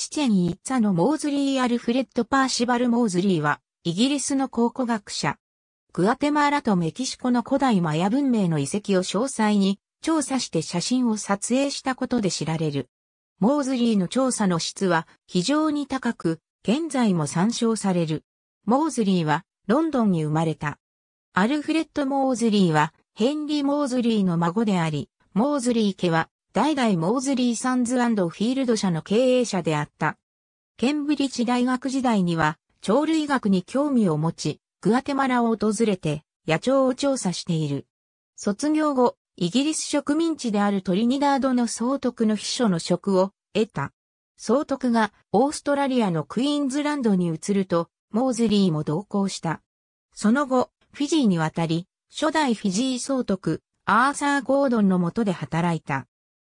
チチェン・イッツァのモーズリー・アルフレッド・パーシバル・モーズリーは、イギリスの考古学者。グアテマーラとメキシコの古代マヤ文明の遺跡を詳細に調査して写真を撮影したことで知られる。モーズリーの調査の質は非常に高く、現在も参照される。モーズリーはロンドンに生まれた。アルフレッド・モーズリーはヘンリー・モーズリーの孫であり、モーズリー家は代々モーズリー・サンズフィールド社の経営者であった。ケンブリッジ大学時代には、鳥類学に興味を持ち、グアテマラを訪れて、野鳥を調査している。卒業後、イギリス植民地であるトリニダードの総督の秘書の職を得た。総督がオーストラリアのクイーンズランドに移ると、モーズリーも同行した。その後、フィジーに渡り、初代フィジー総督、アーサー・ゴードンの下で働いた。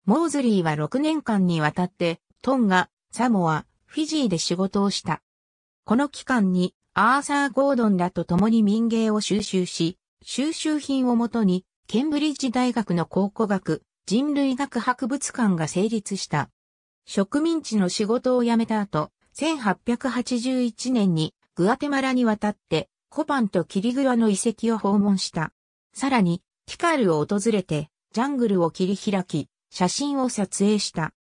モーズリーは6年間にわたって、トンガ、サモア、フィジーで仕事をした。この期間に、アーサー・ゴードンらと共に民芸を収集し、収集品をもとに、ケンブリッジ大学の考古学、人類学博物館が成立した。植民地の仕事を辞めた後、1881年にグアテマラに渡ってコパンとキリグラの遺跡を訪問した。さらに、ティカールを訪れてジャングルを切り開き、写真を撮影した。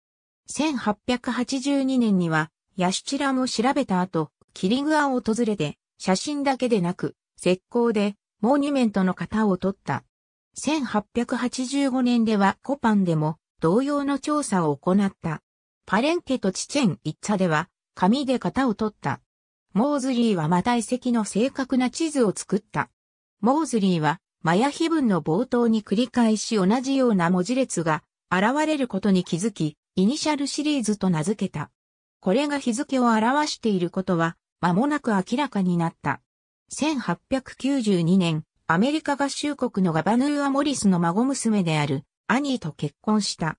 1882年には、ヤシチラも調べた後、キリグアを訪れて、写真だけでなく、石膏で、モニュメントの型を取った。1885年ではコパンでも同様の調査を行った。パレンケとチチェン・イッツァでは紙で型を取った。モーズリーはマダイ石の正確な地図を作った。モーズリーはマヤ碑文の冒頭に繰り返し同じような文字列が現れることに気づき、イニシャルシリーズと名付けた。これが日付を表していることは、間もなく明らかになった。1892年、アメリカ合衆国のガバヌーア・モリスの孫娘である、アニーと結婚した。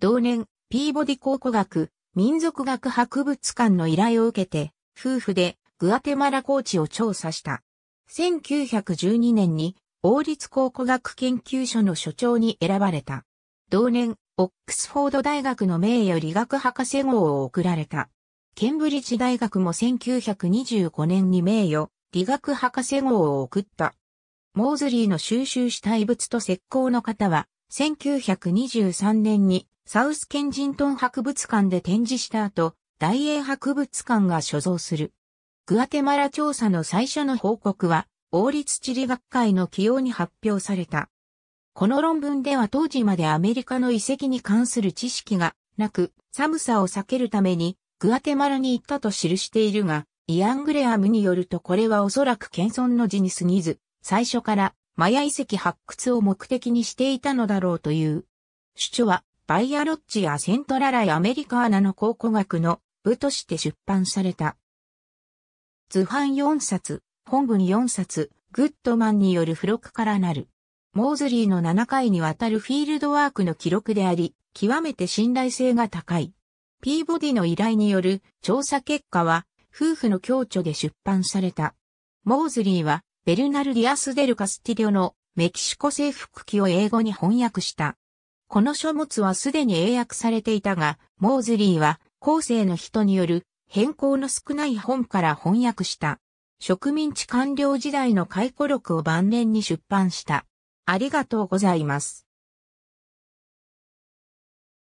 同年、ピーボディ考古学、民族学博物館の依頼を受けて、夫婦でグアテマラ高地を調査した。1912年に、王立考古学研究所の所長に選ばれた。同年、オックスフォード大学の名誉理学博士号を贈られた。ケンブリッジ大学も1925年に名誉理学博士号を贈った。モーズリーの収集した遺物と石膏の方は、1923年にサウスケンジントン博物館で展示した後、大英博物館が所蔵する。グアテマラ調査の最初の報告は、王立地理学会の起用に発表された。この論文では当時までアメリカの遺跡に関する知識がなく、寒さを避けるためにグアテマラに行ったと記しているが、イアン・グレアムによるとこれはおそらく謙遜の字に過ぎず、最初からマヤ遺跡発掘を目的にしていたのだろうという。主張は、バイアロッジやセントラライ・アメリカーナの考古学の部として出版された。図版4冊、本文4冊、グッドマンによる付録からなる。モーズリーの7回にわたるフィールドワークの記録であり、極めて信頼性が高い。ピーボディの依頼による調査結果は、夫婦の共著で出版された。モーズリーは、ベルナル・ディアス・デル・カスティリョのメキシコ征服記を英語に翻訳した。この書物はすでに英訳されていたが、モーズリーは後世の人による変更の少ない本から翻訳した。植民地官僚時代の回顧録を晩年に出版した。ありがとうございます。